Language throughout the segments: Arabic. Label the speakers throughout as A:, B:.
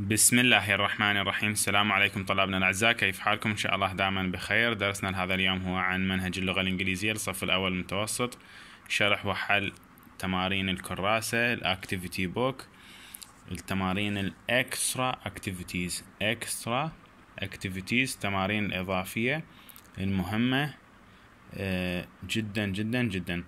A: بسم الله الرحمن الرحيم السلام عليكم طلابنا الأعزاء كيف حالكم إن شاء الله دائما بخير درسنا لهذا اليوم هو عن منهج اللغة الإنجليزية للصف الأول المتوسط شرح وحل تمارين الكراسة الأكتيفيتي بوك التمارين الإكسترا أكتيفيتيز إكسترا أكتيفيتيز تمارين الإضافية المهمة آه، جدا جدا جدا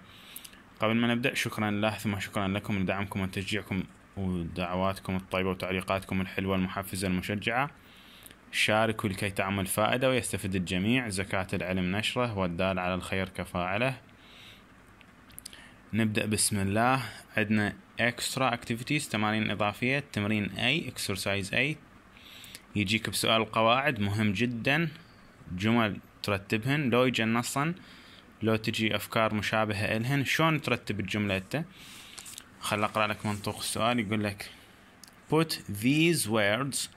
A: قبل ما نبدأ شكرا لله ثم شكرا لكم لدعمكم وتشجيعكم ودعواتكم الطيبة وتعليقاتكم الحلوة المحفزة المشجعة شاركوا لكي تعمل فائدة ويستفيد الجميع زكاة العلم نشره والدال على الخير كفاعله نبدأ بسم الله عندنا اكسترا اكتيفيتيز تمارين اضافية تمرين اي اكسرسايز اي يجيك بسؤال القواعد مهم جدا جمل ترتبهن لو يجي نصا لو تجي افكار مشابهة الهن شلون ترتب الجملة انت خل اقرا لك منطوق السؤال يقول لك put these words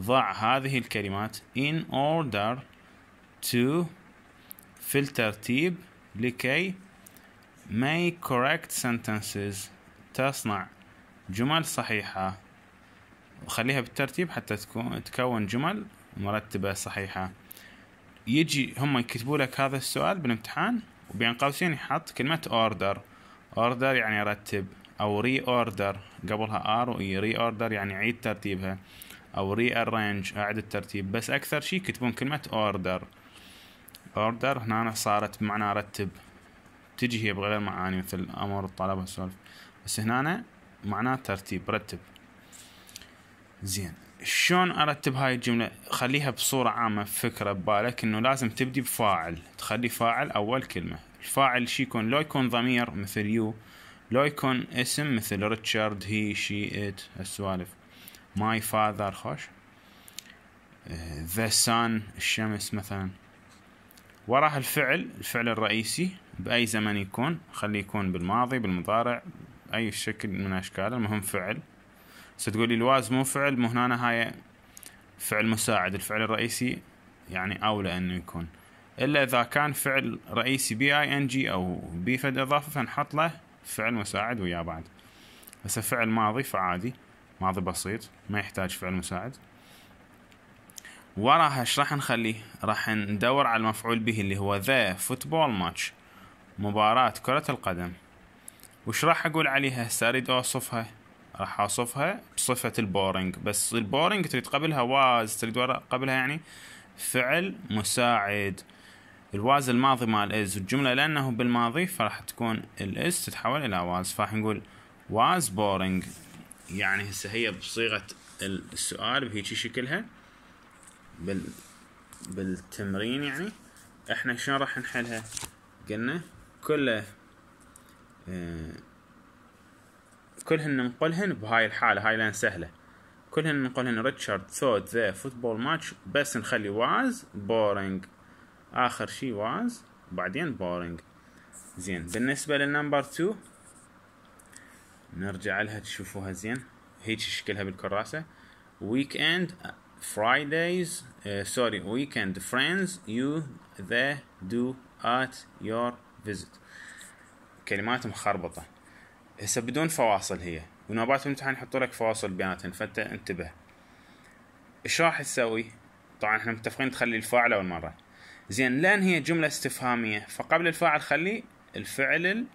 A: ضع هذه الكلمات in order to في الترتيب لكي make correct sentences تصنع جمل صحيحة وخليها بالترتيب حتى تكون تكون جمل مرتبة صحيحة يجي هم يكتبوا لك هذا السؤال بالامتحان وبين قوسين يحط كلمة order order يعني رتب او ري اوردر قبلها ار واي ري اوردر يعني عيد ترتيبها او ري ارينج اعد الترتيب بس اكثر شيء يكتبون كلمه اوردر اوردر هنا صارت بمعنى رتب تجي هي بغير معاني مثل امر الطلب والسولف بس هنا معناه ترتيب رتب زين شلون ارتب هاي الجمله خليها بصوره عامه فكره ببالك انه لازم تبدي بفاعل تخلي فاعل اول كلمه الفاعل شي يكون لو يكون ضمير مثل يو لو يكون اسم مثل ريتشارد هي شي ات هالسوالف ماي فاذر خوش آه، ذا سان الشمس مثلا وراها الفعل الفعل الرئيسي بأي زمن يكون خليه يكون بالماضي بالمضارع أي شكل من أشكاله المهم فعل ستقول لي الواز مو فعل مو هنا هاي فعل مساعد الفعل الرئيسي يعني أولى أنه يكون إلا إذا كان فعل رئيسي بي آي إن جي أو بي فد إضافة فنحط له فعل مساعد ويا بعد هسه فعل ماضي فعادي ماضي بسيط ما يحتاج فعل مساعد وراها ايش راح نخليه راح ندور على المفعول به اللي هو ذا فوتبول ماتش مباراة كرة القدم وش راح اقول عليها هسه اريد اوصفها راح اوصفها بصفة البورينج بس البورينج تريد قبلها واز تريد قبلها يعني فعل مساعد الواز الماضي مال از الجملة لأنه بالماضي فراح تكون الاز تتحول إلى واز فراح نقول واز بورينج يعني هسه هي بصيغة السؤال بهيجي شكلها بال بالتمرين يعني احنا شلون راح نحلها قلنا كله آه كلهن ننقلهن بهاي الحالة هاي لان سهلة كلهن ننقلهن ريتشارد ثوت ذا فوتبول ماتش بس نخلي واز بورينج آخر شي واز وبعدين boring زين بالنسبة للنمبر 2 نرجع لها تشوفوها زين هيك شكلها بالكراسة weekend Fridays uh, sorry weekend friends you they do at your visit كلمات مخربطة هسه بدون فواصل هي ونوبات الامتحان يحطوا لك فواصل بيناتهم فانت انتبه ايش راح تسوي؟ طبعا احنا متفقين تخلي الفاعل اول مره زين لان هي جملة استفهامية فقبل الفاعل خلي الفعل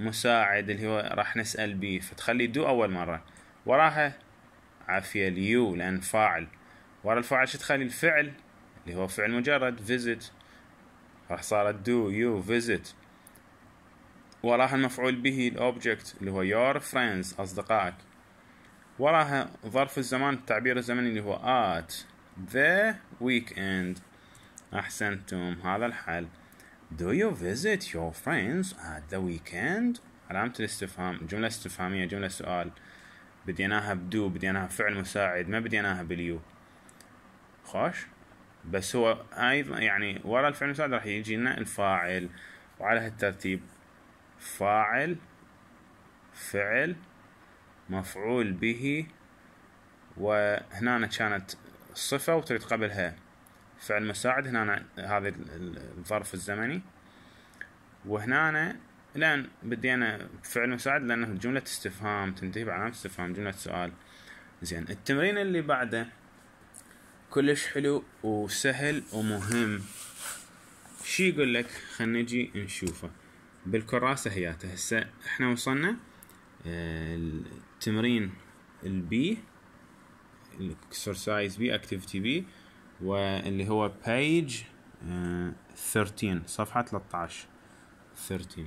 A: المساعد اللي هو راح نسأل به فتخلي دو أول مرة وراها عافية اليو لأن فاعل ورا الفاعل شو تخلي الفعل اللي هو فعل مجرد visit راح صارت دو يو فيزيت وراها المفعول به الاوبجكت اللي هو يور فريندز اصدقائك وراها ظرف الزمان التعبير الزمني اللي هو at the weekend أحسنتم هذا الحل Do you visit your friends at the weekend؟ علامة الاستفهام جملة استفهامية جملة سؤال بديناها بدو بديناها فعل مساعد ما بديناها باليو خوش بس هو ايضا يعني ورا الفعل المساعد راح يجي لنا الفاعل وعلى هالترتيب فاعل فعل مفعول به وهنا كانت صفة وتريد قبلها فعل مساعد هنا هذا الظرف الزمني وهنا لان بدينا فعل مساعد لانه جملة استفهام تنتهي بعلامة استفهام جملة سؤال زين التمرين اللي بعده كلش حلو وسهل ومهم شي يقول لك خلينا نجي نشوفه بالكراسة هياته هسه احنا وصلنا آه، التمرين البي الاكسرسايز بي اكتيفيتي بي واللي هو بيج 13 آه، صفحة 13 13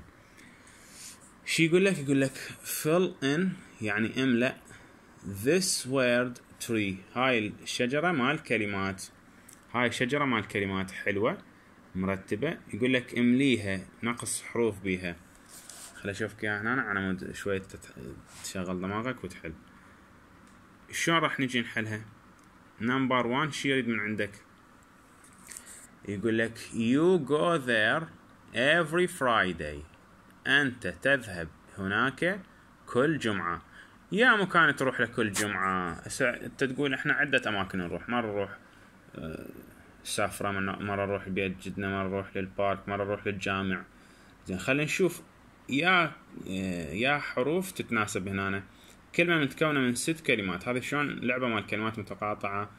A: شي يقول لك يقول لك fill in يعني املأ this word tree هاي الشجرة مال كلمات هاي الشجرة مال كلمات حلوة مرتبة يقول لك امليها نقص حروف بيها خلي اشوفك اياها هنا على مود شوية تشغل دماغك وتحل شلون راح نجي نحلها؟ نمبر 1 شو يريد من عندك يقول لك you go there every Friday أنت تذهب هناك كل جمعة يا مكان تروح له كل جمعة أنت تقول إحنا عدة أماكن نروح مرة نروح آه، سفرة مرة نروح بيت جدنا مرة نروح للبارك مرة نروح للجامع زين خلينا نشوف يا آه، يا حروف تتناسب هنا كلمة متكونة من ست كلمات هذا شلون لعبة مال كلمات متقاطعة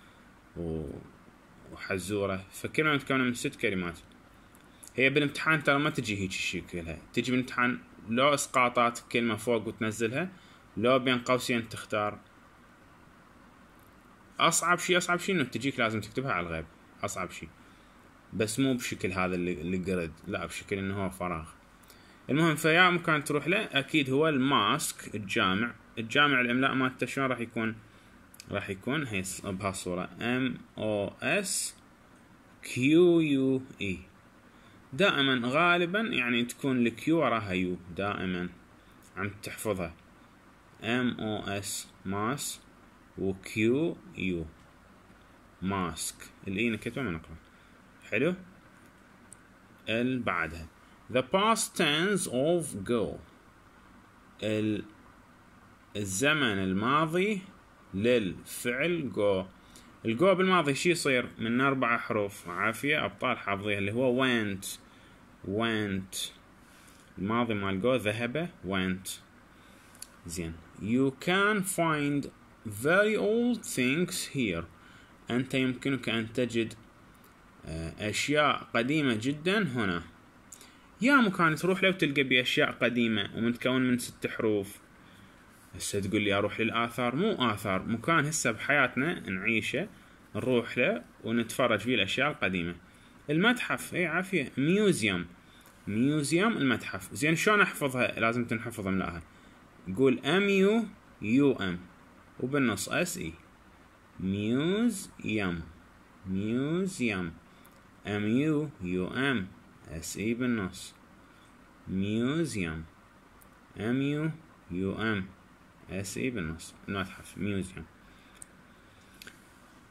A: وحزورة فكلمة متكونة من ست كلمات هي بالامتحان ترى ما تجي هيك شكلها تجي بالامتحان لو اسقاطات كلمة فوق وتنزلها لو بين قوسين تختار اصعب شيء اصعب شيء انه تجيك لازم تكتبها على الغيب اصعب شيء بس مو بشكل هذا اللي قرد لا بشكل انه هو فراغ المهم فيا مكان تروح له اكيد هو الماسك الجامع الجامع الاملاء مالته شلون راح يكون راح يكون هي بهالصورة M O S Q U E دائما غالبا يعني تكون الكيو وراها يو دائما عم تحفظها M O S ماس و Q U ماسك الاي e نكتبه ما نقرا حلو ال بعدها the past tense of go ال الزمن الماضي للفعل جو الجو بالماضي شي يصير من أربع حروف عافية أبطال حافظيها اللي هو went went الماضي مال جو ذهب went زين you can find very old things here أنت يمكنك أن تجد آه، أشياء قديمة جدا هنا يا مكان تروح له وتلقى بأشياء قديمة ومتكون من ست حروف هسه تقول لي اروح للاثار مو اثار مكان هسه بحياتنا نعيشه نروح له ونتفرج فيه الاشياء القديمه المتحف اي عافيه ميوزيوم ميوزيوم المتحف زين شلون احفظها لازم تنحفظ املاها قول ام يو يو ام وبالنص اس اي e. ميوزيوم ميوزيوم ام يو يو ام اس اي بالنص ميوزيوم ام يو يو ام اس اي بالنص المتحف ميوزيوم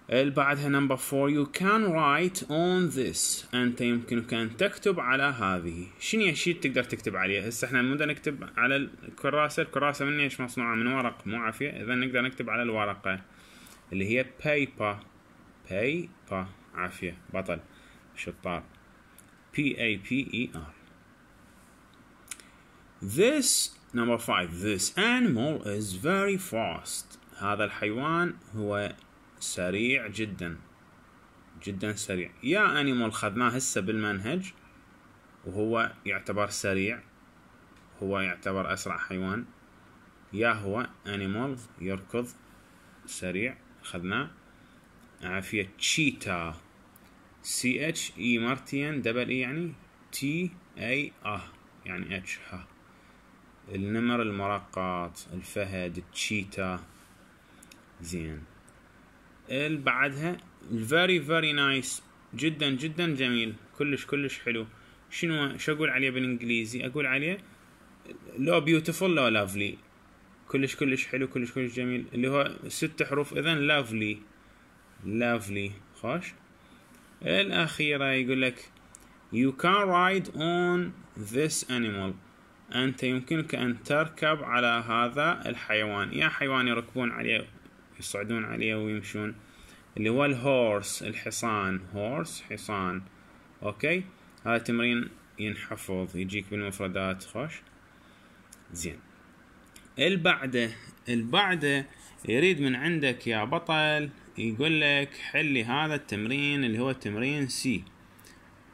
A: اللي بعدها نمبر 4 يو كان رايت اون ذس انت يمكنك ان تكتب على هذه شنو هي تقدر تكتب عليه هسه احنا مو نكتب على الكراسه الكراسه من ايش مصنوعه من ورق مو عافيه اذا نقدر نكتب على الورقه اللي هي بيبا بيبا عافيه بطل شطار بي اي بي اي ار This Number five, This animal is very fast هذا الحيوان هو سريع جدا جدا سريع يا انيمال خذناه هسه بالمنهج وهو يعتبر سريع هو يعتبر اسرع حيوان يا هو انيمال يركض سريع خذناه عافية تشيتا سي اتش اي مرتين دبل اي e يعني تي اي اه يعني اتش ها النمر المرقط الفهد التشيتا زين بعدها الفيري فيري نايس جدا جدا جميل كلش كلش حلو شنو شو اقول عليه بالانجليزي اقول عليه لو بيوتيفول لو لافلي كلش كلش حلو كلش كلش جميل اللي هو ست حروف اذا لافلي لافلي خوش الاخيره يقول لك يو كان رايد اون this انيمال أنت يمكنك أن تركب على هذا الحيوان يا حيوان يركبون عليه يصعدون عليه ويمشون اللي هو الهورس الحصان هورس حصان أوكي هذا تمرين ينحفظ يجيك بالمفردات خوش زين البعده البعده يريد من عندك يا بطل يقول لك حلي هذا التمرين اللي هو تمرين سي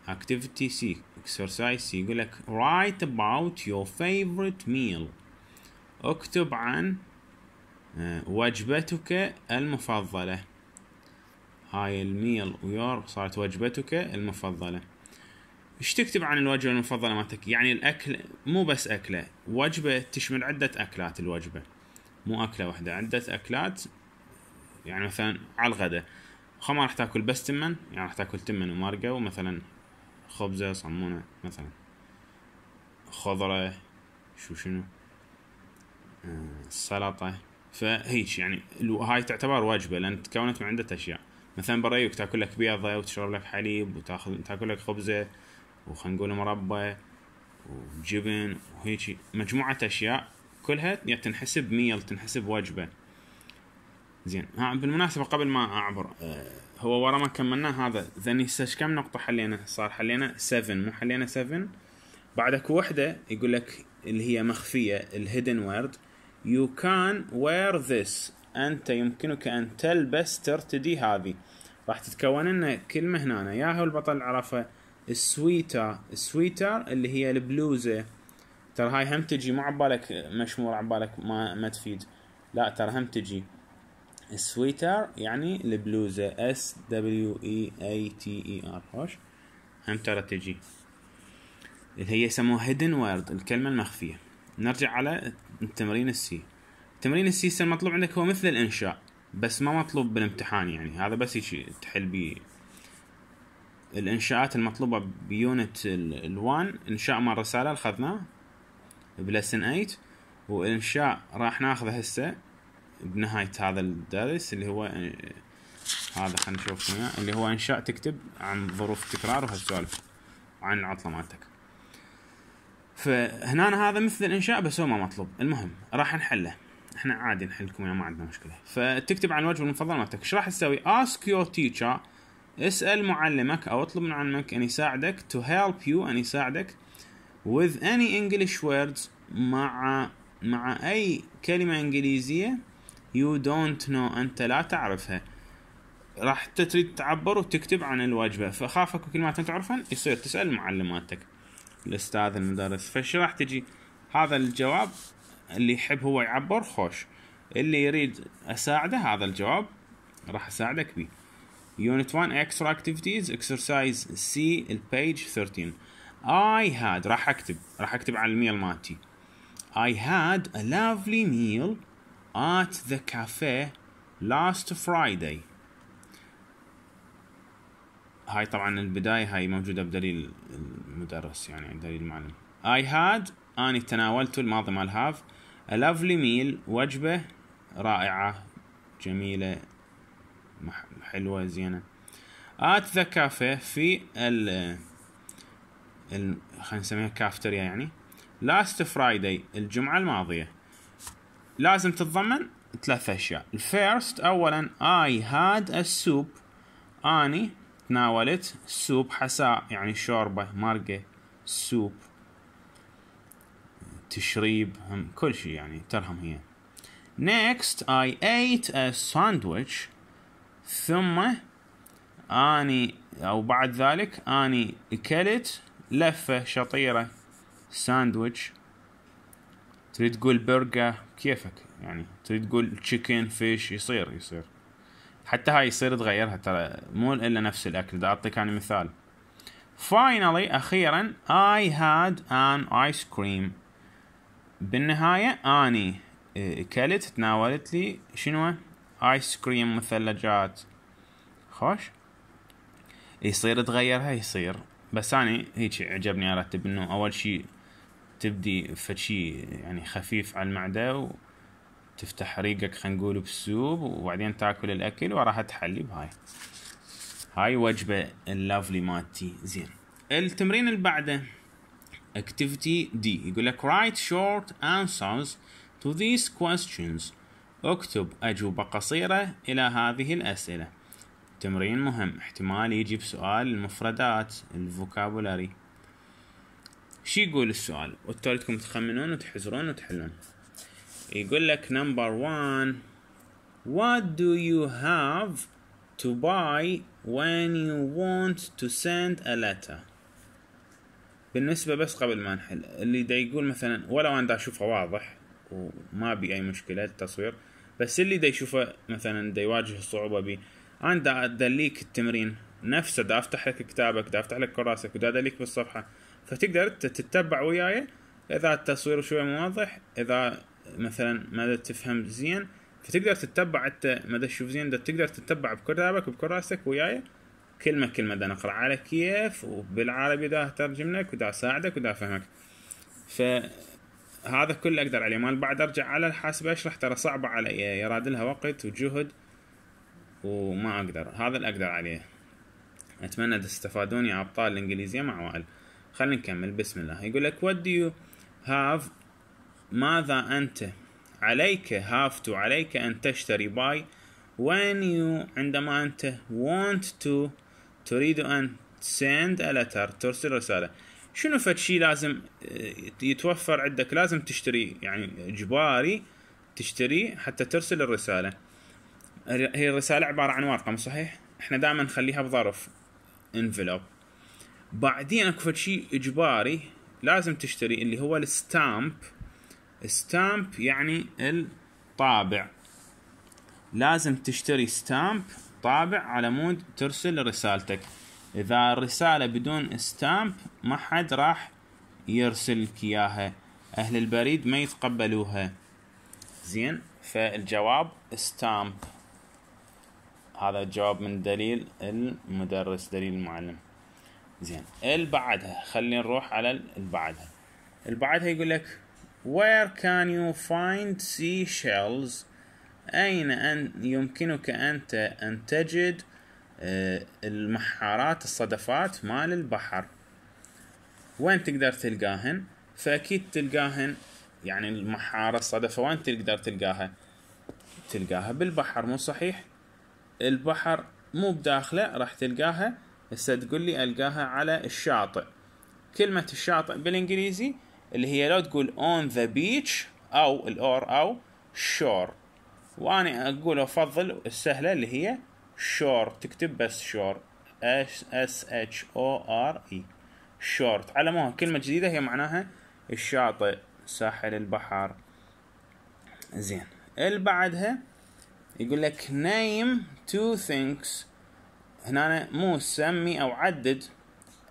A: اكتيفيتي سي اكسرسايز يقول لك write about your favorite meal اكتب عن آه، وجبتك المفضلة هاي الميل ويور صارت وجبتك المفضلة ايش تكتب عن الوجبة المفضلة مالتك يعني الاكل مو بس اكلة وجبة تشمل عدة اكلات الوجبة مو اكلة واحدة عدة اكلات يعني مثلا على الغداء خما راح تاكل بس تمن يعني راح تاكل تمن ومرقة ومثلا خبزة صمونة مثلا خضرة شو شنو سلطة فهيج يعني هاي تعتبر وجبة لأن تكونت من عدة أشياء مثلا برأيك تاكل لك بيضة وتشرب لك حليب وتاخذ تاكل لك خبزة وخلينا نقول مربى وجبن وهيجي مجموعة أشياء كلها يعني تنحسب ميل تنحسب وجبة زين ها بالمناسبة قبل ما أعبر هو ورا ما كملناه هذا ذني هسه كم نقطه حلينا صار حلينا 7 مو حلينا 7 بعد اكو وحده يقول لك اللي هي مخفيه الهيدن وورد يو كان وير ذس انت يمكنك ان تلبس ترتدي هذه راح تتكون لنا كلمه هنا يا هو البطل عرفه السويتر السويتر اللي هي البلوزه ترى هاي هم تجي مو عبالك مشمور عبالك ما ما تفيد لا ترى هم تجي السويتر يعني البلوزة S W E A T E R هوش هم ترى تجي اللي هي يسموها هيدن وورد الكلمة المخفية نرجع على التمرين السي تمرين السي المطلوب عندك هو مثل الانشاء بس ما مطلوب بالامتحان يعني هذا بس يجي تحل بيه الانشاءات المطلوبة بيونت الوان انشاء مال رسالة اخذناه بلسن 8 وانشاء راح ناخذه هسه بنهاية هذا الدرس اللي هو يعني، هذا خلينا نشوف هنا اللي هو انشاء تكتب عن ظروف تكرار وهالسوالف عن العطلة مالتك فهنا هذا مثل الانشاء بس هو ما مطلوب المهم راح نحله احنا عادي نحلكم ما عندنا مشكله فتكتب عن الوجبة المفضل مالتك ايش راح تسوي ask your teacher اسال معلمك او اطلب من معلمك ان يساعدك to help you ان يساعدك with any English words مع مع اي كلمه انجليزيه يو دونت نو انت لا تعرفها راح تريد تعبر وتكتب عن الوجبه فخاف اكو كلمات ما تعرفها يصير تسال معلماتك الاستاذ المدرس فشو راح تجي هذا الجواب اللي يحب هو يعبر خوش اللي يريد اساعده هذا الجواب راح اساعدك بيه Unit 1 اكسترا اكتيفيتيز اكسرسايز سي البيج 13 I had راح اكتب راح اكتب على الميل مالتي I had a lovely meal at the cafe last Friday هاي طبعا البداية هاي موجودة بدليل المدرس يعني دليل المعلم I had أني تناولت الماضي مال have a lovely meal وجبة رائعة جميلة حلوة زينة at the cafe في ال ال خلينا نسميها كافتريا يعني last Friday الجمعة الماضية لازم تتضمن ثلاث اشياء الفيرست اولا اي هاد السوب اني تناولت سوب حساء يعني شوربه مرقه سوب تشريب هم كل شيء يعني ترهم هي next I ate a sandwich ثم اني او بعد ذلك اني اكلت لفه شطيره ساندويتش تريد تقول برجر كيفك يعني تريد تقول تشيكن فيش يصير يصير حتى هاي يصير تغيرها ترى مو الا نفس الاكل دا اعطيك انا مثال فاينلي اخيرا اي هاد ان ايس كريم بالنهاية اني إيه، كلت تناولت لي شنو ايس كريم مثلجات خوش يصير تغيرها يصير بس اني هيك عجبني ارتب انه اول شيء تبدي فشي يعني خفيف على المعدة وتفتح ريقك خلينا نقول بالسوب وبعدين تاكل الاكل وراح تحلي بهاي هاي وجبة اللافلي مالتي زين التمرين اللي بعده اكتيفيتي دي يقول لك write short answers to these questions اكتب أجوبة قصيرة إلى هذه الأسئلة تمرين مهم احتمال يجيب سؤال المفردات الفوكابولاري شي يقول السؤال وتريدكم تخمنون وتحزرون وتحلون يقول لك نمبر 1 What do you have to buy when you want to send a letter بالنسبة بس قبل ما نحل اللي دا يقول مثلا ولو انا دا اشوفه واضح وما بي اي مشكلة التصوير بس اللي دا يشوفه مثلا دا يواجه صعوبة بي انا دا ادليك التمرين نفسه دا افتح لك كتابك دا افتح لك كراسك ودا ادليك بالصفحة فتقدر تتبع وياي اذا التصوير شوي واضح اذا مثلا ما تفهم زين فتقدر تتبع انت ما تشوف زين تقدر تتبع بكتابك وبكراسك وياي كلمة كلمة دا نقرأ على كيف وبالعربي دا ترجم لك ودا أساعدك ودا أفهمك فهذا كله أقدر عليه مال بعد أرجع على الحاسبة أشرح ترى صعبة علي يراد لها وقت وجهد وما أقدر هذا اللي أقدر عليه أتمنى تستفادون يا أبطال الإنجليزية مع وائل خلينا نكمل بسم الله يقول لك what do you have ماذا أنت عليك have to عليك أن تشتري buy when you عندما أنت want to تريد أن send a letter ترسل رسالة شنو فد شيء لازم آه، يتوفر عندك لازم تشتري يعني إجباري تشتري حتى ترسل الرسالة هي الرسالة عبارة عن ورقة صحيح؟ احنا دائما نخليها بظرف envelope بعدين اكو شيء اجباري لازم تشتري اللي هو الستامب ستامب يعني الطابع لازم تشتري ستامب طابع على مود ترسل رسالتك اذا الرسالة بدون ستامب ما حد راح يرسل لك اياها اهل البريد ما يتقبلوها زين فالجواب ستامب هذا الجواب من دليل المدرس دليل المعلم زين اللي بعدها خلينا نروح على اللي بعدها اللي بعدها يقول لك وير كان يو فايند سي شيلز أين أن يمكنك أنت أن تجد آه، المحارات الصدفات مال البحر وين تقدر تلقاهن فأكيد تلقاهن يعني المحارة الصدفة وين تقدر تلقاها تلقاها بالبحر مو صحيح البحر مو بداخله راح تلقاها هسه تقول لي القاها على الشاطئ كلمة الشاطئ بالانجليزي اللي هي لو تقول on the beach او الاور او شور وانا اقول افضل السهلة اللي هي شور تكتب بس شور S S H O R E شور تعلموها كلمة جديدة هي معناها الشاطئ ساحل البحر زين اللي بعدها يقول لك name two things هنا مو سمي أو عدد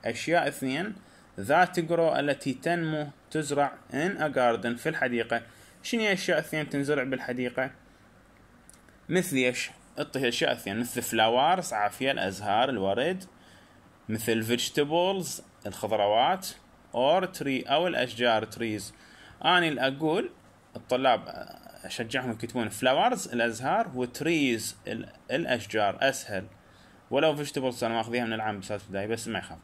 A: أشياء اثنين ذات جرو التي تنمو تزرع ان ا جاردن في الحديقة شنو أشياء اثنين تنزرع بالحديقة مثل ايش اعطي أشياء اثنين مثل فلاورز عافية الأزهار الورد مثل فيجيتابلز الخضروات اور تري أو الأشجار تريز أنا اللي أقول الطلاب أشجعهم يكتبون فلاورز الأزهار وتريز الأشجار أسهل ولو فيجيتبلز انا ماخذيها من العام بس ما يخاف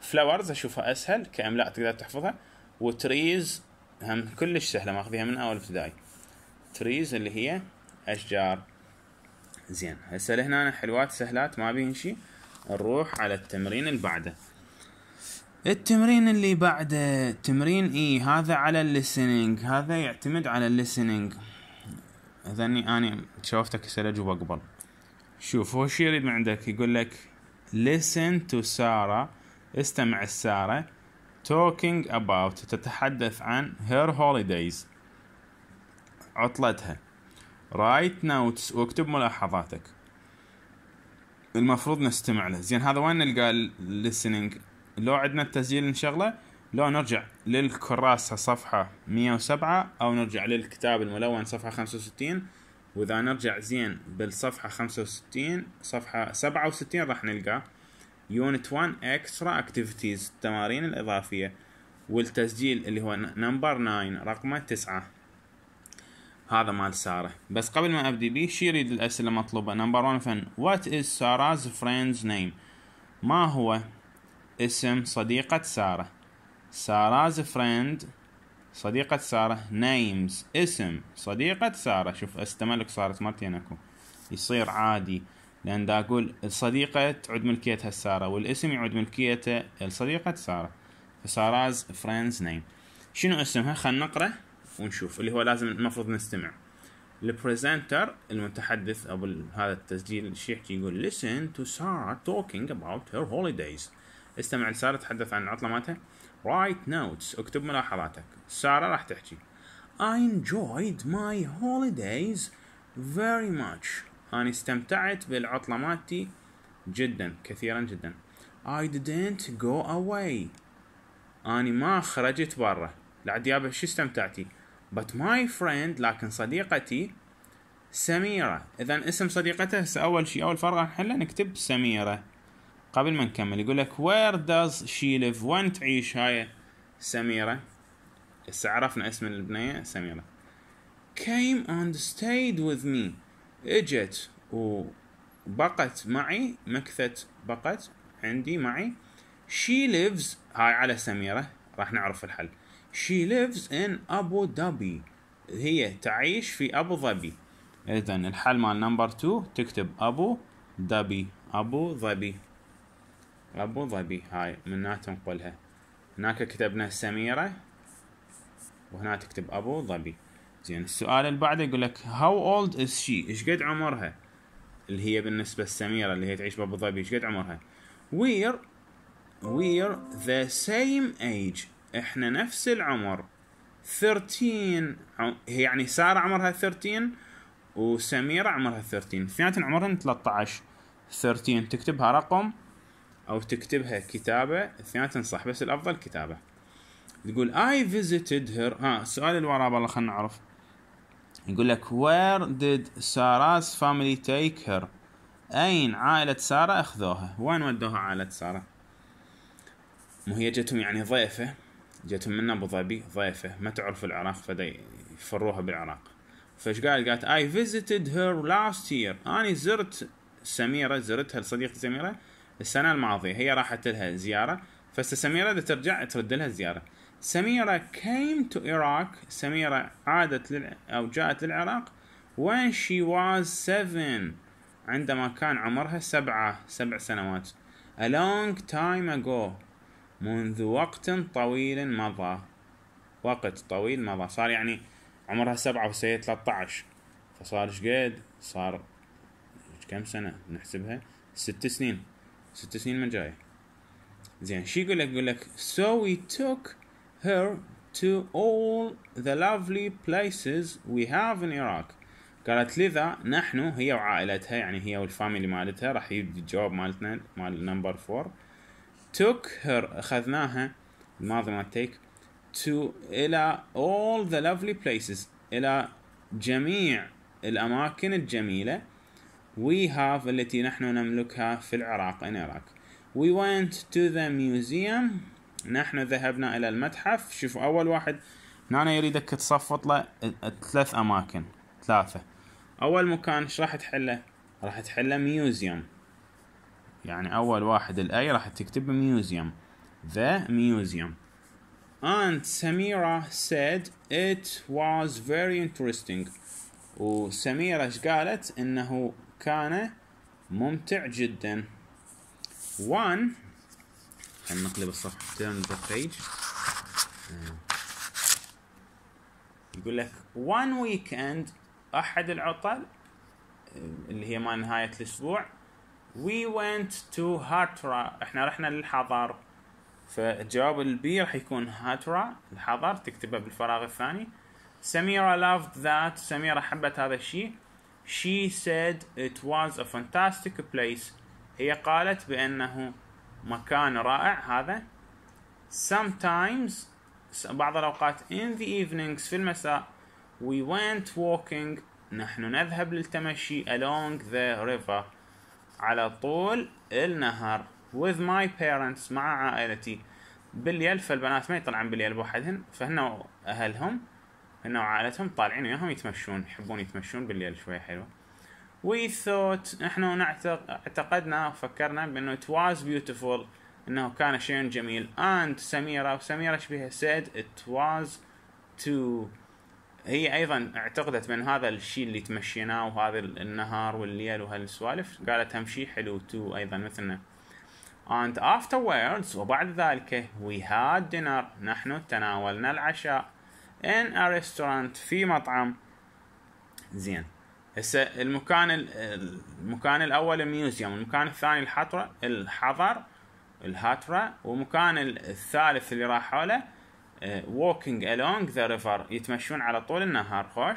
A: فلاورز اشوفها اسهل كاملاء تقدر تحفظها وتريز هم كلش سهله ماخذيها من اول ابتدائي تريز اللي هي اشجار زين هسه لهنا حلوات سهلات ما بيهن شي نروح على التمرين اللي بعده التمرين اللي بعده تمرين اي هذا على الليسننج هذا يعتمد على الليسننج اذني اني شوفتك اسال اجوبه قبل شوف هو شو يريد من عندك يقول لك listen to سارة استمع لسارة talking about تتحدث عن her holidays عطلتها write notes واكتب ملاحظاتك المفروض نستمع له زين هذا وين نلقى listening لو عندنا التسجيل من شغلة لو نرجع للكراسة صفحة 107 أو نرجع للكتاب الملون صفحة 65 واذا نرجع زين بالصفحة 65 صفحة 67 راح نلقى يونت 1 اكسترا اكتيفيتيز التمارين الاضافية والتسجيل اللي هو نمبر 9 رقمه 9 هذا مال سارة بس قبل ما ابدي بيه شي يريد الاسئلة مطلوبة نمبر 1 فن وات از ساراز فريندز نيم ما هو اسم صديقة سارة ساراز فريند صديقة سارة نيمز اسم صديقة سارة شوف استملك صارت مرتين اكو يصير عادي لان دا اقول الصديقة تعود ملكيتها سارة والاسم يعود ملكيته لصديقة سارة فساراز فريندز نيم شنو اسمها خلنا نقرا ونشوف اللي هو لازم المفروض نستمع البريزنتر المتحدث أو هذا التسجيل شي يحكي يقول listen to Sarah talking about her holidays استمع لسارة تتحدث عن العطلة مالتها write notes اكتب ملاحظاتك سارة راح تحكي I enjoyed my holidays very much أنا استمتعت بالعطلة مالتي جدا كثيرا جدا I didn't go away أنا ما خرجت برا يابا شو استمتعتي but my friend لكن صديقتي سميرة إذا اسم صديقته هسه أول شيء أول فرع نحله نكتب سميرة قبل ما نكمل يقول لك وير does she live وين تعيش هاي سميرة هسه عرفنا اسم البنية سميرة came and stayed with me اجت وبقت معي مكثت بقت عندي معي she lives هاي على سميرة راح نعرف الحل she lives in أبو دبي هي تعيش في أبو ظبي إذا الحل مال نمبر 2 تكتب أبو دبي أبو ظبي ابو ظبي هاي من هنا تنقلها هناك كتبنا سميرة وهنا تكتب ابو ظبي زين السؤال اللي بعده يقول لك هاو اولد از شي ايش قد عمرها اللي هي بالنسبة لسميره اللي هي تعيش بابو ظبي ايش قد عمرها وير وير ذا سيم ايج احنا نفس العمر 13 هي يعني سارة عمرها 13 وسميرة عمرها 13 اثنيناتهم عمرهم 13 13 تكتبها رقم او تكتبها كتابه اثنين تنصح بس الافضل كتابه تقول I visited her ها السؤال اللي وراه بالله خلنا نعرف يقول لك where did Sarah's family take her أين عائلة سارة أخذوها وين ودوها عائلة سارة مو هي جتهم يعني ضيفة جتهم من أبو ظبي ضيفة ما تعرف العراق فدي يفروها بالعراق فايش قال قالت I visited her last year أنا زرت سميرة زرتها صديقتي سميرة السنه الماضيه هي راحت لها زياره فهسه سميره ترجع ترد لها الزياره سميره came to Iraq سميره عادت لل... او جاءت للعراق when she was seven عندما كان عمرها سبعة سبع سنوات a long time ago منذ وقت طويل مضى وقت طويل مضى صار يعني عمرها سبعة وسي 13 فصار ايش قد صار كم سنة نحسبها ست سنين ست سنين من جاية زين شي يقول لك يقول لك so we took her to all the lovely places we have in Iraq قالت لذا نحن هي وعائلتها يعني هي والفاميلي مالتها راح يجي الجواب مالتنا مال نمبر 4 took her اخذناها الماضي مال take to الى all the lovely places الى جميع الاماكن الجميله we have التي نحن نملكها في العراق in Iraq we went to the museum نحن ذهبنا إلى المتحف شوفوا أول واحد أنا يريدك تصفط له ثلاث أماكن ثلاثة أول مكان إيش راح تحله راح تحله ميوزيوم يعني أول واحد الأي راح تكتب ميوزيوم the museum Aunt Samira said it was very interesting وسميرة ايش قالت انه كان ممتع جدا وان خلينا نقلب الصفحة turn the page آه. يقول لك ويك weekend أحد العطل آه، اللي هي ما نهاية الأسبوع we went to هاترا احنا رحنا للحضر فجواب البي راح يكون هاترا الحضر تكتبه بالفراغ الثاني سميرة loved that سميرة حبت هذا الشيء She said it was a fantastic place. هي قالت بأنه مكان رائع هذا. Sometimes بعض الأوقات in the evenings في المساء we went walking نحن نذهب للتمشي along the river على طول النهر with my parents مع عائلتي بالليل فالبنات ما يطلعن بالليل بوحدهن فهن أهلهم انه عائلتهم طالعين وياهم يتمشون يحبون يتمشون بالليل شويه حلوه وي ثوت نحن اعتقدنا فكرنا بانه ات واز بيوتيفول انه كان شيء جميل and سميره وسميره ايش بها سيد ات واز تو هي ايضا اعتقدت من هذا الشيء اللي تمشيناه وهذا النهار والليل وهالسوالف قالت هم شيء حلو تو ايضا مثلنا and afterwards وبعد ذلك we had dinner نحن تناولنا العشاء ان ا ريستورانت في مطعم زين هسه المكان المكان الاول الميوزيوم المكان الثاني الحطرة الحضر الهاترة ومكان الثالث اللي راح حوله ووكينج آه، along ذا ريفر يتمشون على طول النهر خوش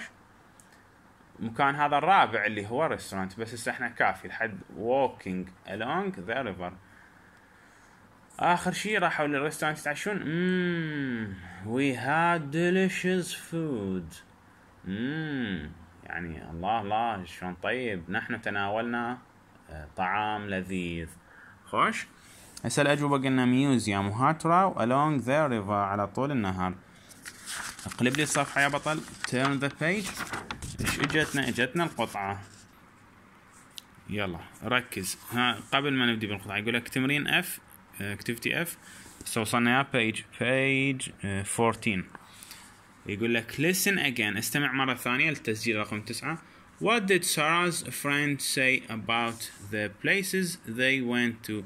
A: مكان هذا الرابع اللي هو ريستورانت بس هسه احنا كافي لحد ووكينج along ذا ريفر اخر شيء راحوا للريستورانت يتعشون اممم وي هاد ديليشس فود اممم يعني الله الله شلون طيب نحن تناولنا آه، طعام لذيذ خوش هسه الأجوبة قلنا ميوزيوم وهاترا وألونج ذا ريفر على طول النهر اقلب لي الصفحة يا بطل تيرن ذا بيج ايش اجتنا اجتنا القطعة يلا ركز ها قبل ما نبدي بالقطعة يقول لك تمرين اف اكتيفيتي اف بس وصلنا بيج بيج 14 يقول لك listen again استمع مرة ثانية للتسجيل رقم تسعة What did Sarah's friend say about the places they went to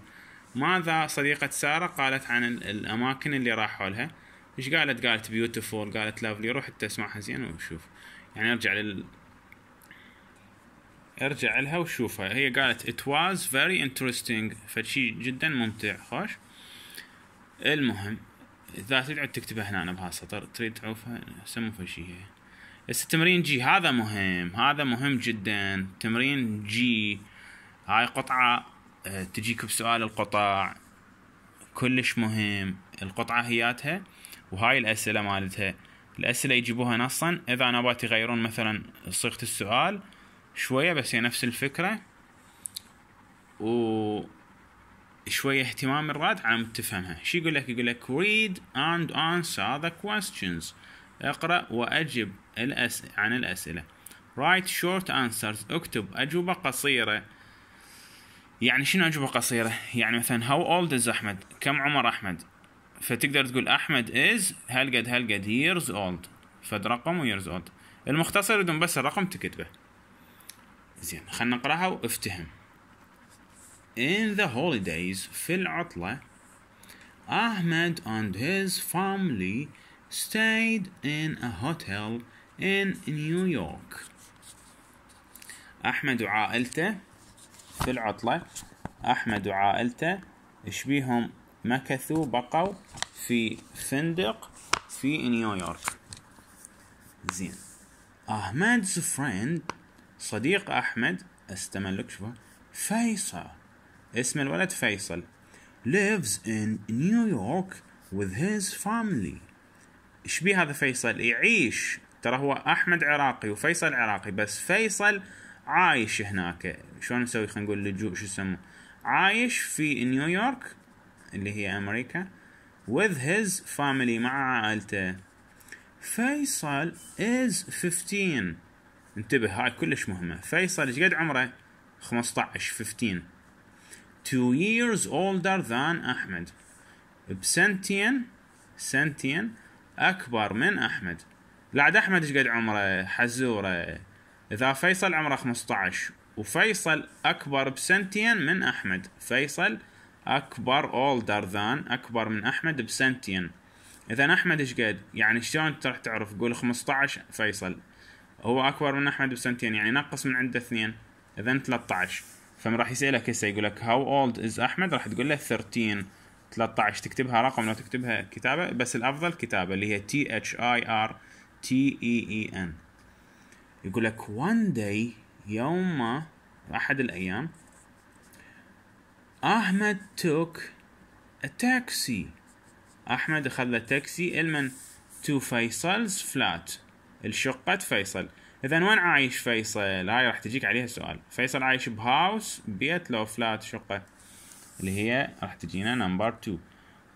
A: ماذا صديقة سارة قالت عن الأماكن اللي راحوا لها ايش قالت قالت beautiful قالت lovely روح تسمعها زين وشوف يعني ارجع لل ارجع لها وشوفها هي قالت it was very interesting فشي جدا ممتع خوش المهم اذا تقعد تكتبها هنا بهالسطر تريد تعوفها سمو فشي هي بس تمرين جي هذا مهم هذا مهم جدا تمرين جي هاي قطعة آه، تجيك بسؤال القطع كلش مهم القطعة هياتها وهاي الأسئلة مالتها الأسئلة يجيبوها نصا إذا نبات يغيرون مثلا صيغة السؤال شوية بس هي نفس الفكرة و شوية اهتمام الراد على مود تفهمها شو يقول لك يقول لك read and answer the questions اقرأ وأجب الأس... عن الأسئلة write short answers اكتب أجوبة قصيرة يعني شنو أجوبة قصيرة يعني مثلا how old is أحمد كم عمر أحمد فتقدر تقول أحمد is هالقد هالقد years old فد رقم years old المختصر يريدون بس الرقم تكتبه زين خلنا نقراها وافتهم In the holidays في العطلة Ahmed and his family stayed in a hotel in New York أحمد وعائلته في العطلة أحمد وعائلته شبيهم مكثوا بقوا في فندق في نيويورك زين Ahmed's friend صديق أحمد استملك شوفوا فيصل اسم الولد فيصل lives in New York with his family ايش بيه هذا فيصل يعيش ترى هو احمد عراقي وفيصل عراقي بس فيصل عايش هناك شلون نسوي خلينا نقول لجوء شو يسموه عايش في نيويورك اللي هي امريكا with his family مع عائلته فيصل is 15 انتبه هاي كلش مهمة فيصل ايش قد عمره 15 15 two years older than أحمد بسنتين سنتين أكبر من أحمد لعد أحمد ايش قد عمره حزورة إذا فيصل عمره 15 وفيصل أكبر بسنتين من أحمد فيصل أكبر older than أكبر من أحمد بسنتين إذا أحمد ايش قد يعني شلون راح تعرف قول 15 فيصل هو اكبر من احمد بسنتين يعني نقص من عنده اثنين اذا 13 فمن راح يسالك هسه يقول لك هاو اولد از احمد راح تقول له 13 13 تكتبها رقم لو تكتبها كتابه بس الافضل كتابه اللي هي تي اتش اي ار تي اي اي ان يقول لك وان داي يوم ما احد الايام احمد توك ا تاكسي احمد اخذ تاكسي المن تو فيصلز فلات الشقة فيصل اذا وين عايش فيصل هاي راح تجيك عليها سؤال فيصل عايش بهاوس بيت لو فلات شقة اللي هي راح تجينا نمبر 2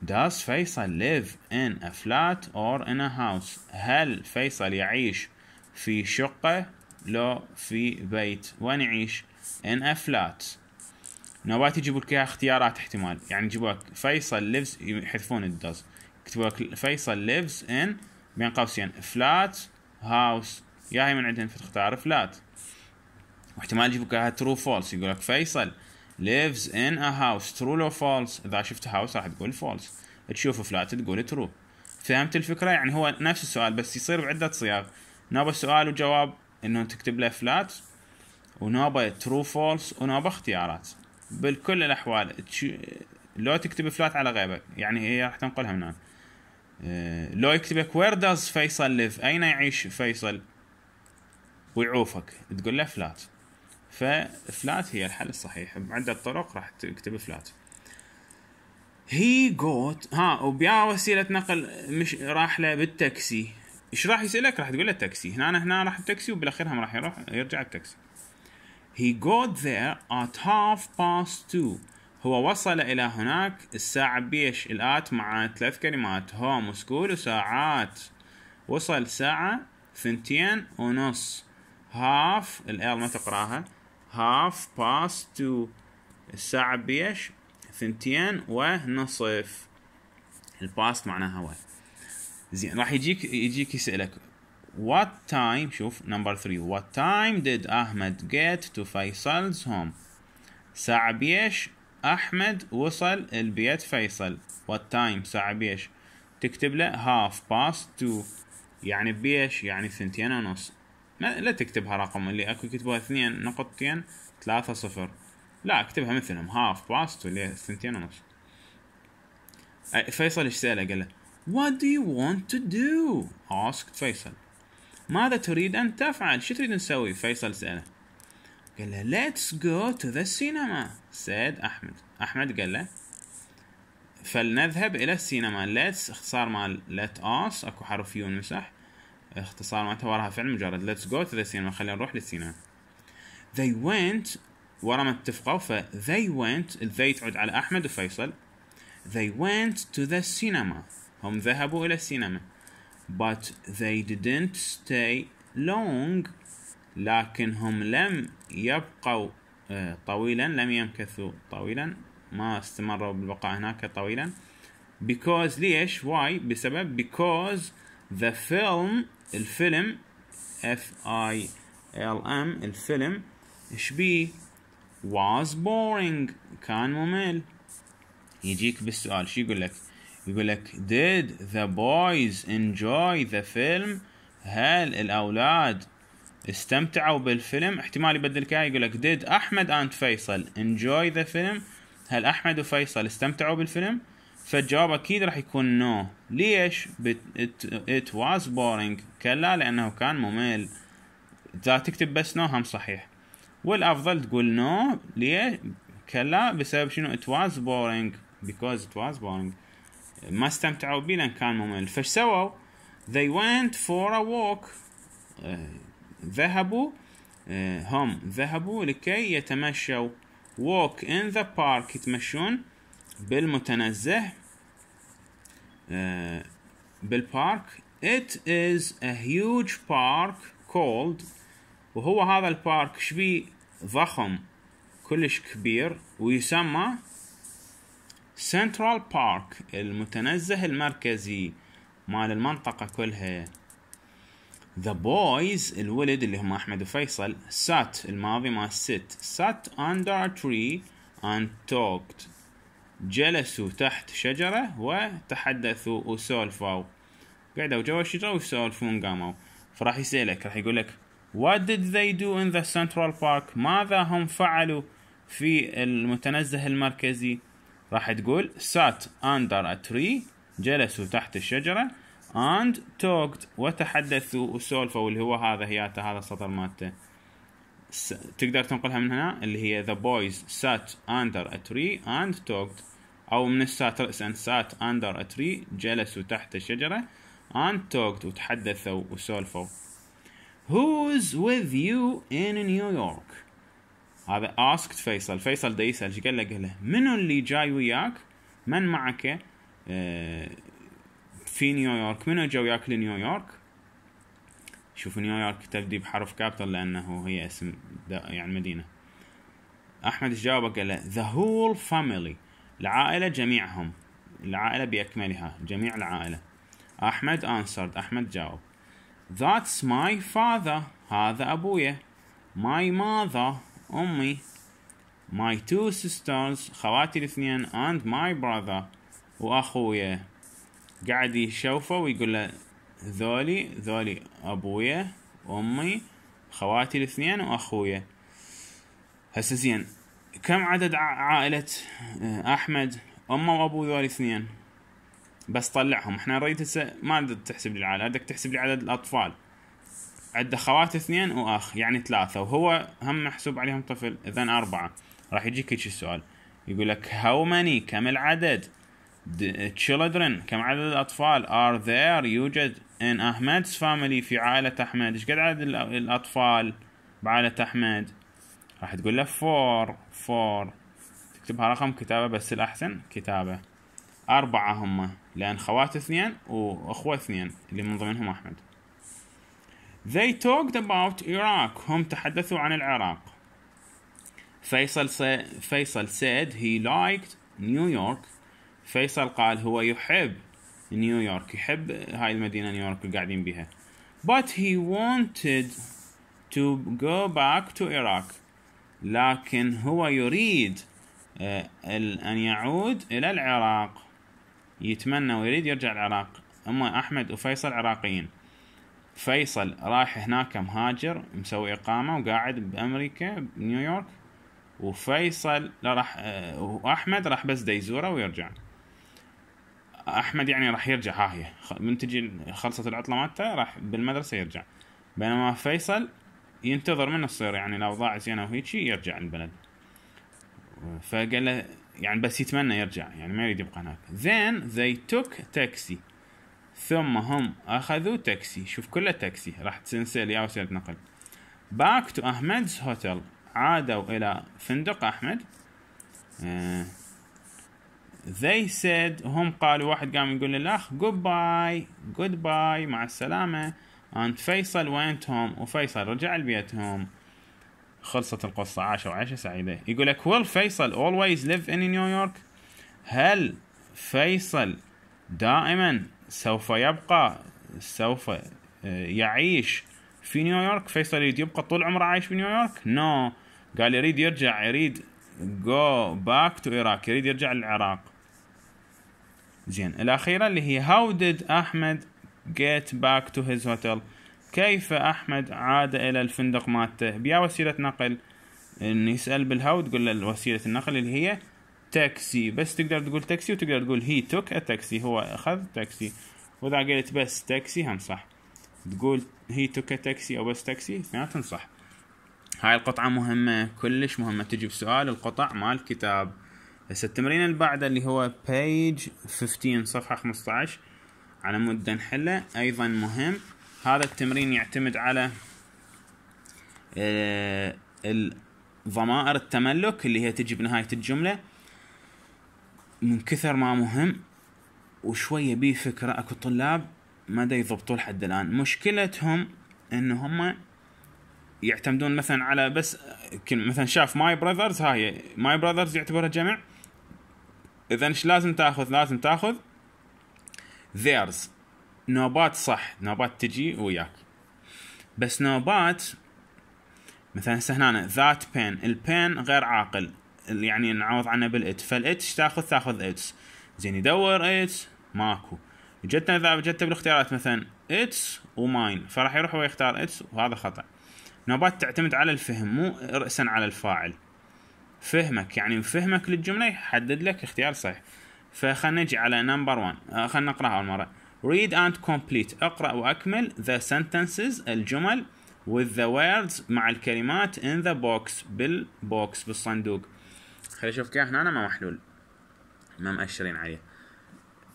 A: Does فيصل live in a flat or in a house هل فيصل يعيش في شقة لو في بيت وين يعيش in a flat نوبات يجيبوا لك اختيارات احتمال يعني يجيبوا لك فيصل lives يحذفون الدز يكتبوا لك فيصل lives in بين قوسين flat هاوس يا هي من عندهم فتختار فلات واحتمال يجيبك لها ترو فولس يقول لك فيصل lives in a house true لو false اذا شفت هاوس راح تقول فولس تشوف فلات تقول ترو فهمت الفكره يعني هو نفس السؤال بس يصير بعده صياغ نوبه سؤال وجواب انه تكتب له فلات ونوبه ترو فولس ونوبه اختيارات بكل الاحوال لو تكتب فلات على غيبك يعني هي راح تنقلها من هنا آه، لو يكتبك وير داز فيصل ليف اين يعيش فيصل ويعوفك تقول له فلات ففلات هي الحل الصحيح بعدة طرق راح تكتب فلات هي جوت ها وبيا وسيلة نقل مش راح له بالتاكسي ايش راح يسألك راح تقول له تاكسي هنا هنا راح التاكسي وبالاخير هم راح يروح يرجع التاكسي He got there at half past two هو وصل إلى هناك الساعة بيش الآت مع ثلاث كلمات هوم وسكول وساعات وصل ساعة ثنتين ونص هاف الال ما تقراها هاف باس تو الساعة بيش ثنتين ونصف الباست معناها وين زين راح يجيك يجيك يسألك What time شوف نمبر 3 What time did Ahmed get to Faisal's home؟ ساعة بيش أحمد وصل البيت فيصل time ساعة بيش تكتب له هاف past تو يعني بيش يعني ثنتين ونص ما لا تكتبها رقم اللي اكو كتبوها اثنين نقطتين ثلاثة صفر لا اكتبها مثلهم هاف past تو اللي ثنتين ونص فيصل ايش سأله قال له What do you want to do? asked فيصل ماذا تريد أن تفعل؟ شو تريد نسوي؟ فيصل سأله قال له let's go to the cinema said أحمد أحمد قال له فلنذهب إلى السينما let's اختصار مال let us أكو حرف يو مسح اختصار ما وراها فعل مجرد let's go to the cinema خلينا نروح للسينما they went ورا ما اتفقوا ف they went they تعود على أحمد وفيصل they went to the cinema هم ذهبوا إلى السينما but they didn't stay long لكنهم لم يبقوا آه، طويلا لم يمكثوا طويلا ما استمروا بالبقاء هناك طويلا because ليش why بسبب because the film الفيلم F I L M الفيلم ايش بي was boring كان ممل يجيك بالسؤال شو يقول لك يقول لك did the boys enjoy the film هل الأولاد استمتعوا بالفيلم احتمال يبدل كاي يقول لك ديد احمد انت فيصل انجوي ذا فيلم هل احمد وفيصل استمتعوا بالفيلم فالجواب اكيد راح يكون نو ليش ات واز بورينج كلا لانه كان ممل اذا تكتب بس نو هم صحيح والافضل تقول نو ليه كلا بسبب شنو ات واز بورينج بيكوز ات واز بورينج ما استمتعوا بيه لان كان ممل فش سووا they went for a walk ذهبوا آه، هم ذهبوا لكي يتمشوا walk in the park يتمشون بالمتنزه آه، بالبارك it is a huge park called وهو هذا البارك شبي ضخم كلش كبير ويسمى سنترال بارك المتنزه المركزي مال المنطقة كلها The boys الولد اللي هم احمد وفيصل sat الماضي مال sit sat under a tree and talked جلسوا تحت شجرة وتحدثوا وسولفوا قعدوا جوا الشجرة ويسولفون قاموا فراح يسألك راح يقول لك What did they do in the Central Park ماذا هم فعلوا في المتنزه المركزي راح تقول sat under a tree جلسوا تحت الشجرة and talked وتحدثوا وسولفوا اللي هو هذا هياته هذا السطر مالته تقدر تنقلها من هنا اللي هي the boys sat under a tree and talked او من السات رأسا sat under a tree جلسوا تحت الشجرة and talked وتحدثوا وسولفوا who's with you in New York هذا asked فيصل فيصل دا يسأل ايش قال له منو اللي جاي وياك من معك آه، في نيويورك من جو وياك لنيويورك شوف نيويورك تبدي بحرف كابيتال لانه هي اسم يعني مدينه احمد جاوب قال له ذا هول فاميلي العائله جميعهم العائله باكملها جميع العائله احمد انسرد احمد جاوب ذاتس ماي فاذر هذا أبويا ماي ماذر أمي ماي تو سيسترز خواتي الاثنين اند ماي براذر وأخويا قاعد يشوفه ويقول له ذولي ذولي ابويا وامي خواتي الاثنين واخويا هسه زين كم عدد عائلة آه، احمد امه وابوه ذولي اثنين بس طلعهم احنا نريد هسه ما تحسب لي العائلة بدك تحسب لي عدد الاطفال عنده خوات اثنين واخ يعني ثلاثة وهو هم محسوب عليهم طفل اذا اربعة راح يجيك هيك السؤال يقول لك هاو ماني كم العدد The children كم عدد الأطفال are there يوجد in Ahmed's family في عائلة أحمد إيش قد عدد الأطفال بعائلة أحمد راح تقول له فور فور تكتبها رقم كتابة بس الأحسن كتابة أربعة هم لأن خوات اثنين وأخوة اثنين اللي من ضمنهم أحمد They talked about Iraq هم تحدثوا عن العراق فيصل said, فيصل said he liked New York فيصل قال هو يحب نيويورك يحب هاي المدينة نيويورك اللي قاعدين بها but he wanted to go back to Iraq لكن هو يريد آه، أن يعود إلى العراق يتمنى ويريد يرجع العراق أما أحمد وفيصل عراقيين فيصل رايح هناك مهاجر مسوي إقامة وقاعد بأمريكا بنيويورك وفيصل راح آه، وأحمد راح بس ديزوره ويرجع احمد يعني راح يرجع ها هي من تجي خلصت العطله مالته راح بالمدرسه يرجع بينما فيصل ينتظر منه تصير يعني الاوضاع زينه وهيجي يرجع البلد فقال له يعني بس يتمنى يرجع يعني ما يريد يبقى هناك زين زي توك تاكسي ثم هم اخذوا تاكسي شوف كله تاكسي راح تنسل يا وسيله نقل باك تو احمدز هوتيل عادوا الى فندق احمد آه they said هم قالوا واحد قام يقول للاخ goodbye goodbye مع السلامة and فيصل went home وفيصل رجع لبيتهم خلصت القصة عاش وعاش سعيدة يقول لك will فيصل always live in New York هل فيصل دائما سوف يبقى سوف آه، يعيش في نيويورك فيصل يريد يبقى طول عمره عايش في نيويورك نو no. قال يريد يرجع يريد go back to Iraq يريد يرجع للعراق زين الأخيرة اللي هي how did أحمد get back to his hotel كيف أحمد عاد إلى الفندق مالته بيا وسيلة نقل إن يسأل بالهاو تقول له وسيلة النقل اللي هي تاكسي بس تقدر تقول تاكسي وتقدر تقول هي توك تاكسي هو أخذ تاكسي وإذا قلت بس تاكسي هم صح تقول هي توك تاكسي أو بس تاكسي اثنيناتهم صح هاي القطعة مهمة كلش مهمة تجي بسؤال القطع مال الكتاب بس التمرين اللي بعده اللي هو page 15 صفحة 15 على مود نحله ايضا مهم هذا التمرين يعتمد على آه، ضمائر التملك اللي هي تجي بنهاية الجملة من كثر ما مهم وشوية بيه فكرة اكو طلاب ما دا يضبطوا لحد الان مشكلتهم ان هم يعتمدون مثلا على بس مثلا شاف ماي براذرز هاي ماي براذرز يعتبرها جمع اذا ايش لازم تاخذ لازم تاخذ ذيرز نوبات صح نوبات تجي وياك بس نوبات مثلا هسه هنا ذات بين البين غير عاقل يعني نعوض عنه بالات فالات ايش تاخذ تاخذ اتس زين يدور اتس ماكو جتنا اذا جت بالاختيارات مثلا اتس وماين فراح يروح هو يختار اتس وهذا خطا نوبات تعتمد على الفهم مو راسا على الفاعل فهمك يعني فهمك للجملة يحدد لك اختيار صحيح فخلنا نجي على نمبر 1 آه، خلنا نقراها أول مرة read and complete اقرأ وأكمل the sentences الجمل with the words مع الكلمات in the box بالبوكس بالصندوق خليني اشوف كيف هنا أنا ما محلول ما مأشرين عليه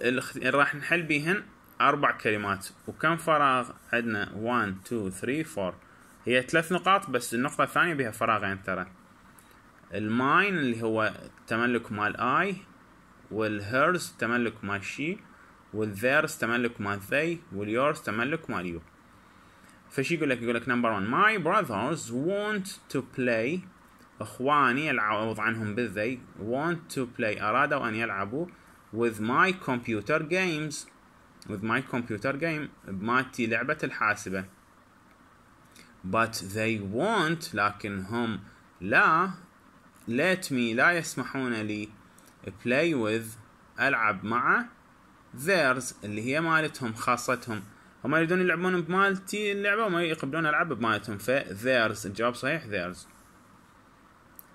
A: الاخت... راح نحل بيهن اربع كلمات وكم فراغ عندنا 1 2 3 4 هي ثلاث نقاط بس النقطة الثانية بها فراغين ترى الماين اللي هو تملك مال اي والهيرز تملك مال شي والذيرز تملك مال ذي واليورز تملك مال يو فشي يقول لك يقول لك نمبر 1 ماي براذرز want to play اخواني العوض عنهم بالذي want to play ارادوا ان يلعبوا with my computer games with my computer game بماتي لعبة الحاسبة but they won't لكن هم لا let me لا يسمحون لي play with ألعب مع theirs اللي هي مالتهم خاصتهم هم يريدون يلعبون بمالتي اللعبة وما يقبلون ألعب بمالتهم ف theirs الجواب صحيح theirs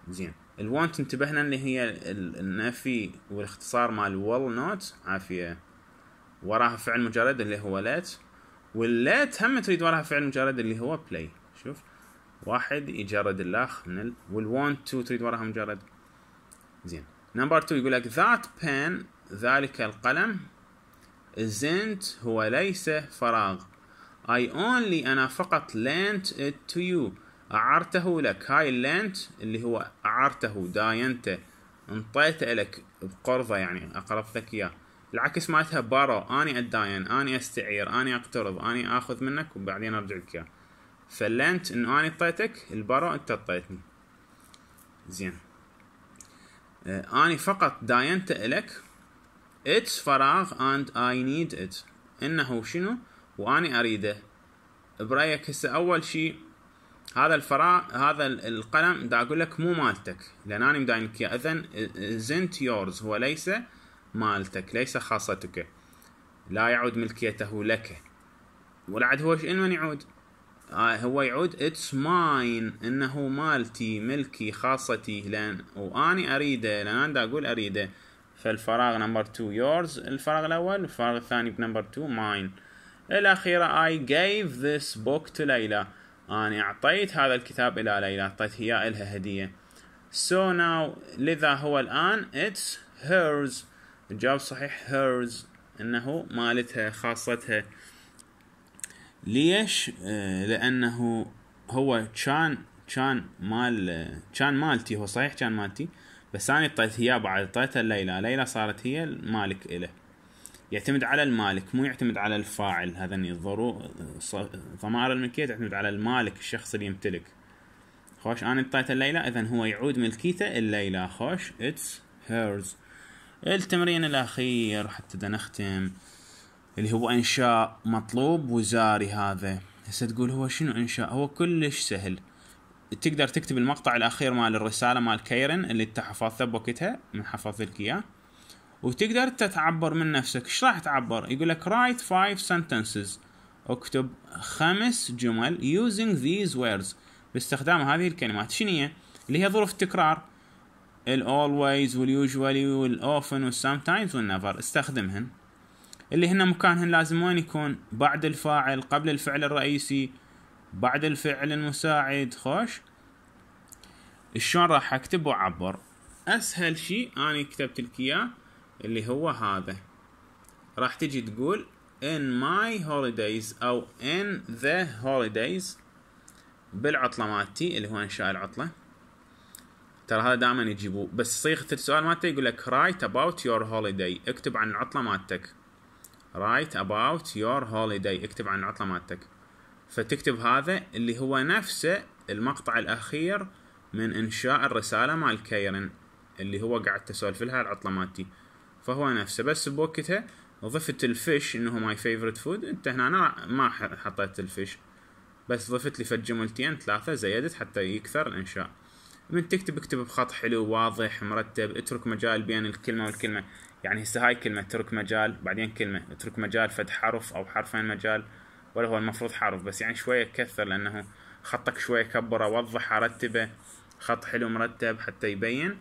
A: زين want انتبهنا اللي هي النفي والاختصار مال will نوت عافية وراها فعل مجرد اللي هو let let هم تريد وراها فعل مجرد اللي هو play شوف واحد يجرد الاخ من ال... want تو تريد وراها مجرد زين نمبر 2 يقول لك ذات pen ذلك القلم isn't هو ليس فراغ I only أنا فقط lent it to you أعرته لك هاي lent اللي هو أعرته داينته انطيته لك بقرضة يعني أقرضت لك إياه العكس مالتها بارو أني أداين أني أستعير أني أقترض أني أخذ منك وبعدين أرجع لك إياه فلنت انه انا اعطيتك البرو انت اعطيتني زين آه اني فقط داينته الك اتس فراغ اند اي نيد ات انه شنو واني اريده برايك هسه اول شيء هذا الفراغ هذا القلم دا اقول لك مو مالتك لان انا مداينك اياه اذا زنت يورز هو ليس مالتك ليس خاصتك لا يعود ملكيته لك ولعد هو شنو من يعود آه، هو يعود اتس ماين انه مالتي ملكي خاصتي لان واني اريده لان انا اقول اريده فالفراغ نمبر 2 يورز الفراغ الاول الفراغ الثاني بنمبر 2 ماين الاخيره I gave this book to ليلى انا اعطيت هذا الكتاب الى ليلى اعطيت هي الها هديه so now لذا هو الان it's hers الجواب صحيح hers انه مالتها خاصتها ليش آه، لانه هو كان كان مال كان مالتي هو صحيح كان مالتي بس انا اعطيت اياه بعد اعطيته ليلى ليلى صارت هي المالك اله يعتمد على المالك مو يعتمد على الفاعل هذا اني ضمائر الملكيه تعتمد على المالك الشخص اللي يمتلك خوش انا اعطيته ليلى اذا هو يعود ملكيته الليلى خوش اتس هيرز التمرين الاخير حتى نختم اللي هو انشاء مطلوب وزاري هذا هسه تقول هو شنو انشاء هو كلش سهل تقدر تكتب المقطع الاخير مال الرساله مال كيرن اللي انت حفظته بوقتها من حفظ لك اياه وتقدر انت تعبر من نفسك ايش راح تعبر يقول لك write five sentences اكتب خمس جمل using these words باستخدام هذه الكلمات شنو اللي هي ظروف التكرار ال always وال usually وال often وال sometimes وال never استخدمهن اللي هنا مكانهن لازم وين يكون بعد الفاعل قبل الفعل الرئيسي بعد الفعل المساعد خوش شلون راح اكتب وعبر اسهل شيء انا كتبت لك اياه اللي هو هذا راح تجي تقول in my holidays او in the holidays بالعطله مالتي اللي هو انشاء العطله ترى هذا دائما يجيبوه بس صيغه السؤال مالته يقول لك write about your holiday اكتب عن العطله مالتك write about your holiday اكتب عن العطلة مالتك فتكتب هذا اللي هو نفسه المقطع الأخير من إنشاء الرسالة مال كيرن اللي هو قاعد تسولف لها العطلة مالتي فهو نفسه بس بوقتها ضفت الفيش انه ماي فيفورت فود انت هنا أنا ما حطيت الفيش بس ضفت لي فد جملتين ثلاثة زيدت حتى يكثر الانشاء من تكتب اكتب بخط حلو واضح مرتب اترك مجال بين الكلمة والكلمة يعني هسه هاي كلمة اترك مجال بعدين كلمة اترك مجال فد حرف أو حرفين مجال ولا هو المفروض حرف بس يعني شوية كثر لأنه خطك شوية كبره وضحه رتبه خط حلو مرتب حتى يبين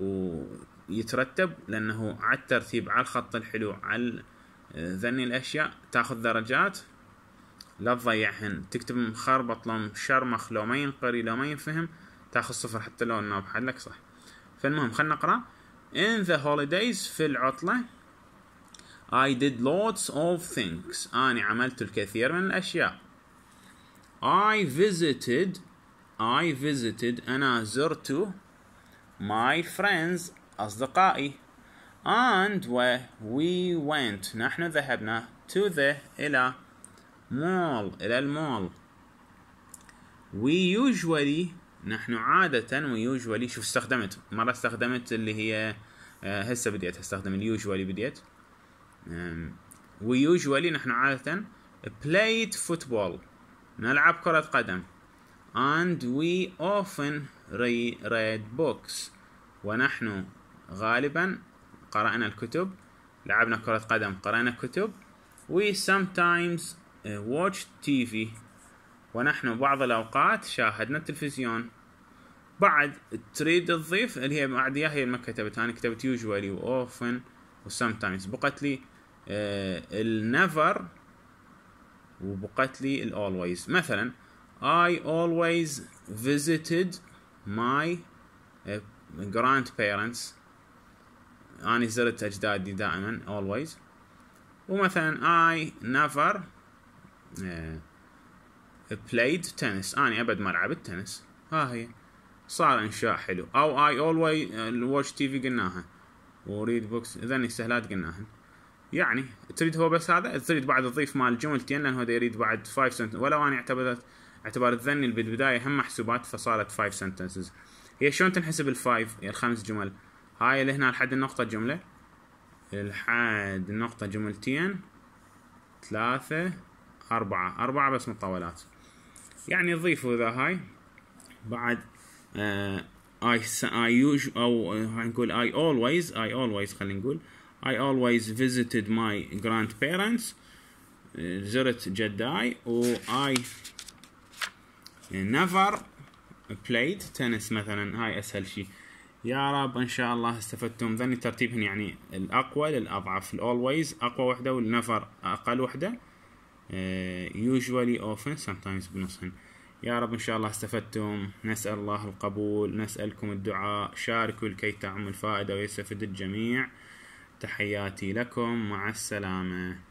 A: ويترتب لأنه على الترتيب على الخط الحلو على آه، ذني الأشياء تاخذ درجات لا تضيعهن تكتب مخربط لو مشرمخ لو ما ينقري لو ما ينفهم تاخذ صفر حتى لو انه بحلك صح فالمهم خلنا نقرأ In the holidays في العطلة I did lots of things أنا عملت الكثير من الأشياء I visited I visited أنا زرت my friends أصدقائي and where we went نحن ذهبنا to the إلى mall إلى المول we usually نحن عادة ويوجوالي شوف استخدمت مرة استخدمت اللي هي آه، هسه بديت استخدم اليوجوالي بديت ويوجوالي نحن عادة played football نلعب كرة قدم and we often read books ونحن غالبا قرأنا الكتب لعبنا كرة قدم قرأنا كتب we sometimes آه، watch TV ونحن بعض الأوقات شاهدنا التلفزيون بعد تريد تضيف اللي هي بعد هي ما كتبت أنا كتبت و often و sometimes بقت لي آه، never وبقت لي always مثلا I always visited my آه، grandparents أنا زرت أجدادي دائما always ومثلا I never آه، played tennis أنا أبد ما لعبت تنس ها هي صار إنشاء حلو أو I always uh, watch TV قلناها وريد بوكس إذا استهلات قلناها يعني تريد هو بس هذا تريد بعد تضيف مال جملتين لأنه هذا يريد بعد 5 sentences ولو أنا اعتبرت اعتبار الذني بالبداية هم محسوبات فصارت 5 sentences هي شلون تنحسب الفايف يعني الخمس جمل هاي اللي هنا لحد النقطة جملة لحد النقطة جملتين ثلاثة أربعة أربعة بس مطولات يعني ضيفوا ذا هاي بعد اي آه، اي او نقول اي اولويز اي اولويز خلينا نقول اي اولويز فيزيتد ماي جراند بيرنتس زرت جداي و اي نيفر بلايد تنس مثلا هاي اسهل شيء يا رب ان شاء الله استفدتم ذني ترتيبهم يعني الاقوى للاضعف الاولويز اقوى وحده والنفر اقل وحده آه، usually often sometimes بنصهن يا رب إن شاء الله استفدتم نسأل الله القبول نسألكم الدعاء شاركوا لكي تعم الفائدة ويستفد الجميع تحياتي لكم مع السلامة